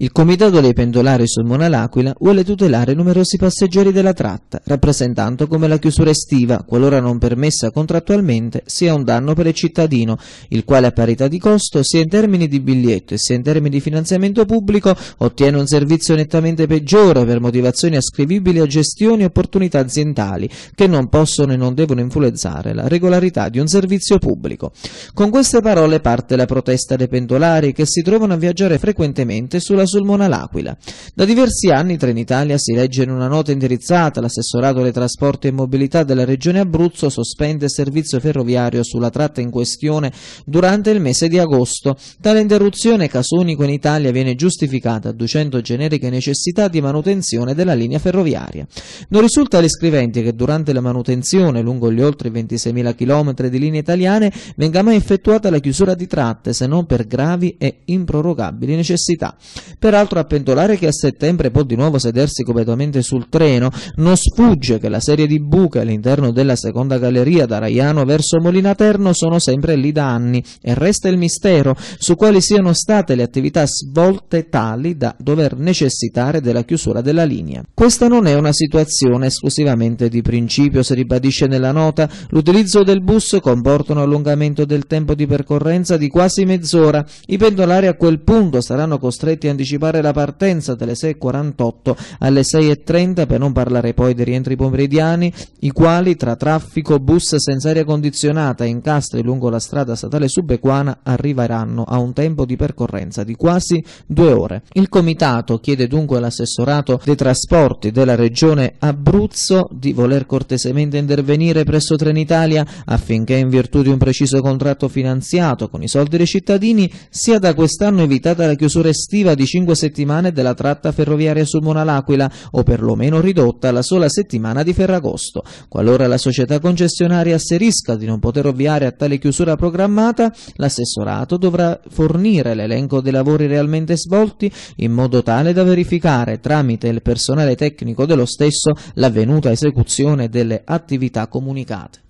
Il Comitato dei Pendolari sul Mona L'Aquila vuole tutelare numerosi passeggeri della tratta, rappresentando come la chiusura estiva, qualora non permessa contrattualmente, sia un danno per il cittadino, il quale a parità di costo, sia in termini di biglietto e sia in termini di finanziamento pubblico, ottiene un servizio nettamente peggiore per motivazioni ascrivibili a gestioni e opportunità aziendali, che non possono e non devono influenzare la regolarità di un servizio pubblico. Con queste parole parte la protesta dei pendolari che si trovano a viaggiare frequentemente sulla Sulmona L'Aquila. Da diversi anni Trenitalia si legge in una nota indirizzata all'assessorato alle trasporti e mobilità della regione Abruzzo sospende servizio ferroviario sulla tratta in questione durante il mese di agosto. Tale interruzione casonico in Italia viene giustificata adducendo generiche necessità di manutenzione della linea ferroviaria. Non risulta agli scriventi che durante la manutenzione lungo gli oltre 26.000 km di linee italiane venga mai effettuata la chiusura di tratte se non per gravi e improrogabili necessità. Peraltro a pendolare che a settembre può di nuovo sedersi completamente sul treno, non sfugge che la serie di buche all'interno della seconda galleria da Raiano verso Molina Terno sono sempre lì da anni e resta il mistero su quali siano state le attività svolte tali da dover necessitare della chiusura della linea. Questa non è una situazione esclusivamente di principio, si ribadisce nella nota, l'utilizzo del bus comporta un allungamento del tempo di percorrenza di quasi mezz'ora, i pendolari a quel punto saranno costretti a anticipare anticipare la partenza dalle 6.48 alle 6.30 per non parlare poi dei rientri pomeridiani, i quali tra traffico, bus senza aria condizionata e incastri lungo la strada statale subequana arriveranno a un tempo di percorrenza di quasi due ore. Il comitato chiede dunque all'assessorato dei trasporti della regione Abruzzo di voler cortesemente intervenire presso Trenitalia affinché in virtù di un preciso contratto finanziato con i soldi dei cittadini sia da quest'anno evitata la chiusura estiva di 5 5 settimane della tratta ferroviaria sul Mona laquila o perlomeno ridotta alla sola settimana di Ferragosto. Qualora la società concessionaria asserisca di non poter ovviare a tale chiusura programmata, l'assessorato dovrà fornire l'elenco dei lavori realmente svolti in modo tale da verificare tramite il personale tecnico dello stesso l'avvenuta esecuzione delle attività comunicate.